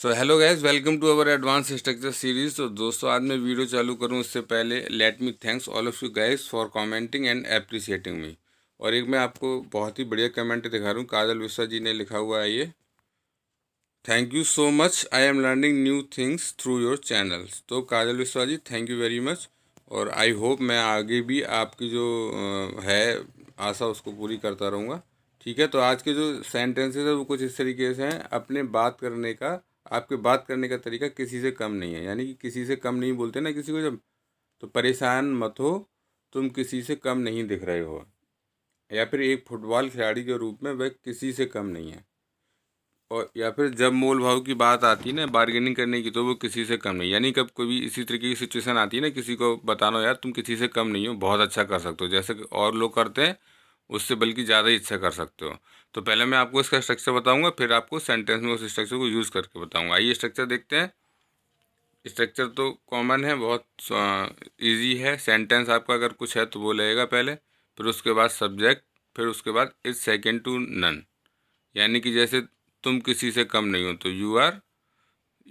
so hello guys welcome to our advance structure series तो दोस्तों आज मैं वीडियो चालू करूं उससे पहले let me thanks all of you guys for commenting and appreciating me और एक मैं आपको बहुत ही बढ़िया कमेंट दिखा रहा हूँ काजल विश्वा जी ने लिखा हुआ है ये thank you so much I am learning new things through your channels तो Kajal Vishwa ji thank you very much और आई होप मैं आगे भी आपकी जो है आशा उसको पूरी करता रहूँगा ठीक है तो आज के जो सेंटेंसेज है वो कुछ इस तरीके से हैं अपने बात करने का आपके बात करने का तरीका किसी से कम नहीं है यानी कि किसी से कम नहीं बोलते ना किसी को जब तो परेशान मत हो तुम किसी से कम नहीं दिख रहे हो या फिर एक फुटबॉल खिलाड़ी के रूप में वह किसी से कम नहीं है और या फिर जब मोल भाव की बात आती है ना बार्गेनिंग करने की तो वो किसी से कम नहीं यानी कब कोई भी इसी तरीके की सिचुएशन आती है ना किसी को बताना यार तुम किसी से कम नहीं हो बहुत अच्छा कर सकते हो जैसे और लोग करते हैं उससे बल्कि ज़्यादा ही अच्छा कर सकते हो तो पहले मैं आपको इसका स्ट्रक्चर बताऊंगा फिर आपको सेंटेंस में उस स्ट्रक्चर को यूज़ करके बताऊंगा आइए स्ट्रक्चर देखते हैं स्ट्रक्चर तो कॉमन है बहुत ईजी है सेंटेंस आपका अगर कुछ है तो वो लगेगा पहले फिर उसके बाद सब्जेक्ट फिर उसके बाद इज सेकेंड टू नन यानी कि जैसे तुम किसी से कम नहीं हो तो you are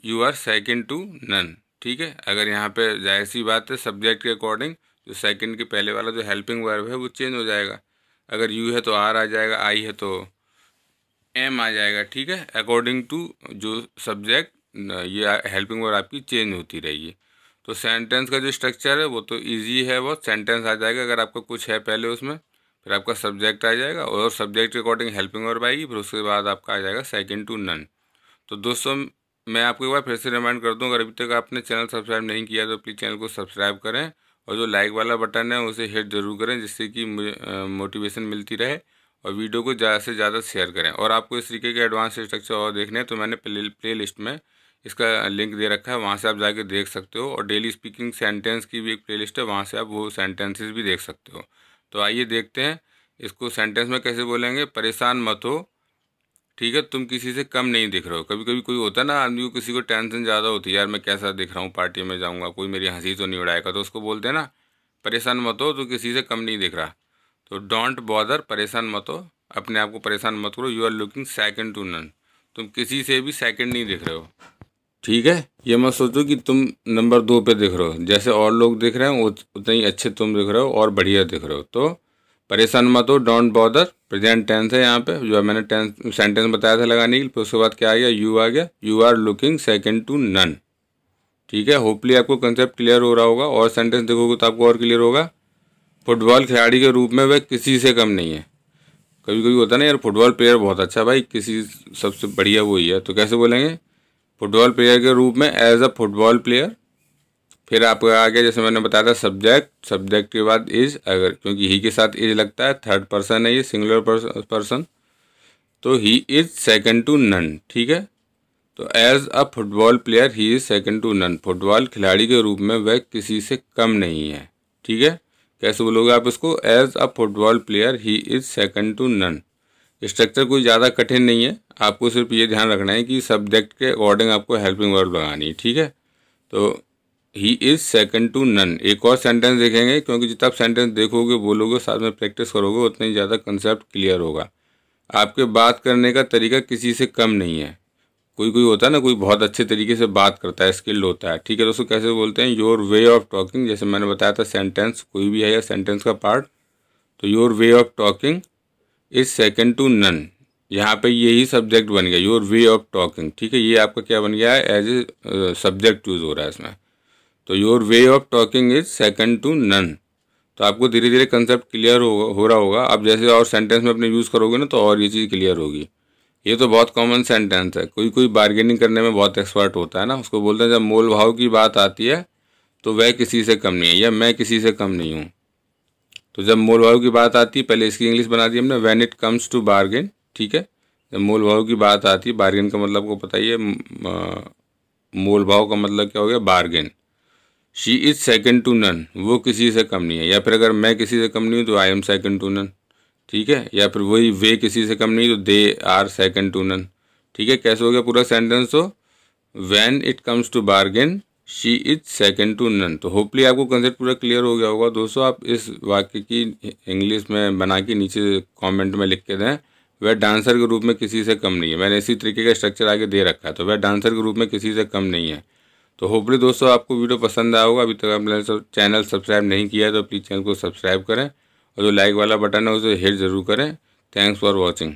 you are second to none ठीक है अगर यहाँ पे जाहिर सी बात है सब्जेक्ट के अकॉर्डिंग जो सेकेंड के पहले वाला जो हेल्पिंग वर्ब है वो चेंज हो जाएगा अगर यू है तो आर आ जाएगा आई है तो एम आ जाएगा ठीक है अकॉर्डिंग टू जो सब्जेक्ट ये हेल्पिंग वर्ड आपकी चेंज होती रहेगी तो सेंटेंस का जो स्ट्रक्चर है वो तो इजी है वो सेंटेंस आ जाएगा अगर आपका कुछ है पहले उसमें फिर आपका सब्जेक्ट आ जाएगा और सब्जेक्ट के अकॉर्डिंग हेल्पिंग वर्ब आएगी फिर उसके बाद आपका आ जाएगा सेकेंड टू नन तो दोस्तों मैं आपको एक बार फिर से रिमाइंड कर दूँ अगर अभी तक आपने चैनल सब्सक्राइब नहीं किया तो प्लीज़ चैनल को सब्सक्राइब करें और जो लाइक वाला बटन है उसे हिट जरूर करें जिससे कि मोटिवेशन मिलती रहे और वीडियो को ज़्यादा से ज़्यादा शेयर करें और आपको इस तरीके के एडवांस स्ट्रक्चर और देखने हैं तो मैंने प्ले प्ले लिस्ट में इसका लिंक दे रखा है वहाँ से आप जाके देख सकते हो और डेली स्पीकिंग सेंटेंस की भी एक प्ले लिस्ट है वहाँ से आप वो सेंटेंसेज भी देख सकते हो तो आइए देखते हैं इसको सेंटेंस में कैसे बोलेंगे परेशान मत हो ठीक है तुम किसी से कम नहीं दिख रहे हो कभी कभी कोई होता है ना आदमी को किसी को टेंशन ज़्यादा होती है यार मैं कैसा दिख रहा हूँ पार्टी में जाऊँगा कोई मेरी हंसी तो नहीं उड़ाएगा तो उसको बोलते ना परेशान मत हो तो किसी से कम नहीं दिख रहा तो डोंट बॉदर परेशान मत हो अपने आप को परेशान मत करो you are looking second to none तुम किसी से भी सेकेंड नहीं दिख रहे हो ठीक है ये मत सोचो कि तुम नंबर दो पे दिख रहे हो जैसे और लोग दिख रहे हो उतने ही अच्छे तुम दिख रहे हो और बढ़िया दिख रहे हो तो परेशान मत हो डोंट बॉदर प्रेजेंट टेंस है यहाँ पे जो मैंने टेंस सेंटेंस बताया था लगाने के लिए उसके बाद क्या आ गया यू आ गया you are looking second to none ठीक है होपली आपको कंसेप्ट क्लियर हो रहा होगा और सेंटेंस देखोगे तो आपको और क्लियर होगा फुटबॉल खिलाड़ी के रूप में वह किसी से कम नहीं है कभी कभी होता है ना यार फुटबॉल प्लेयर बहुत अच्छा भाई किसी सबसे बढ़िया वो ही है तो कैसे बोलेंगे फुटबॉल प्लेयर के रूप में एज अ फुटबॉल प्लेयर फिर आपको आगे जैसे मैंने बताया था सब्जेक्ट सब्जेक्ट के बाद इज अगर क्योंकि ही के साथ इज लगता है थर्ड पर्सन है ये सिंगुलर पर्सन तो he is second to none ठीक है तो as a football player he is second to none football खिलाड़ी के रूप में वह किसी से कम नहीं है ठीक है कैसे बोलोगे आप इसको as a football player he is second to none structure कोई ज़्यादा कठिन नहीं है आपको सिर्फ ये ध्यान रखना है कि सब्जेक्ट के अकॉर्डिंग आपको हेल्पिंग वर्ड लगानी है ठीक है तो he is second to none एक और सेंटेंस देखेंगे क्योंकि जितना आप सेंटेंस देखोगे बोलोगे साथ में प्रैक्टिस करोगे उतना ही ज़्यादा कंसेप्ट क्लियर होगा आपके बात करने का तरीका किसी से कम नहीं है कोई कोई होता है ना कोई बहुत अच्छे तरीके से बात करता है स्किल्ड होता है ठीक है दोस्तों कैसे बोलते हैं योर वे ऑफ टॉकिंग जैसे मैंने बताया था सेंटेंस कोई भी है या सेंटेंस का पार्ट तो your way of talking is second to none यहाँ पे यही सब्जेक्ट बन गया योर वे ऑफ टॉकिंग ठीक है ये आपका क्या बन गया है एज ए सब्जेक्ट यूज़ हो रहा है इसमें तो your way of talking is second to none तो आपको धीरे धीरे कंसेप्ट क्लियर हो, हो रहा होगा आप जैसे और सेंटेंस में अपने यूज़ करोगे ना तो और ये चीज़ क्लियर होगी ये तो बहुत कॉमन सेंटेंस है कोई कोई बार्गेनिंग करने में बहुत एक्सपर्ट होता है ना उसको बोलते हैं जब मोल भाव की बात आती है तो वह किसी से कम नहीं है या मैं किसी से कम नहीं हूँ तो जब मोल भाव की बात आती है पहले इसकी इंग्लिश बना दी हमने when it comes to bargain ठीक है जब मोल भाव की बात आती है बार्गेन का मतलब को पता ही है मोल भाव का मतलब क्या हो गया bargain she is second to none वो किसी से कम नहीं है या फिर अगर मैं किसी से कम नहीं हूँ तो I am second to none ठीक है या फिर वही वे किसी से कम नहीं तो they are second to none ठीक है कैसे हो गया पूरा सेंटेंस तो when it comes to bargain she is second to none तो होपली आपको कंसेप्ट पूरा क्लियर हो गया होगा दोस्तों आप इस वाक्य की इंग्लिश में बना के नीचे कॉमेंट में लिख के दें वह डांसर के रूप में किसी से कम नहीं है मैंने इसी तरीके का स्ट्रक्चर आगे दे रखा है तो वह डांसर के रूप में किसी से कम नहीं है तो होपली दोस्तों आपको वीडियो पसंद आया होगा अभी तक आपने सब चैनल सब्सक्राइब नहीं किया तो प्लीज़ चैनल को सब्सक्राइब करें और जो लाइक वाला बटन है उसे हिट ज़रूर करें थैंक्स फॉर वॉचिंग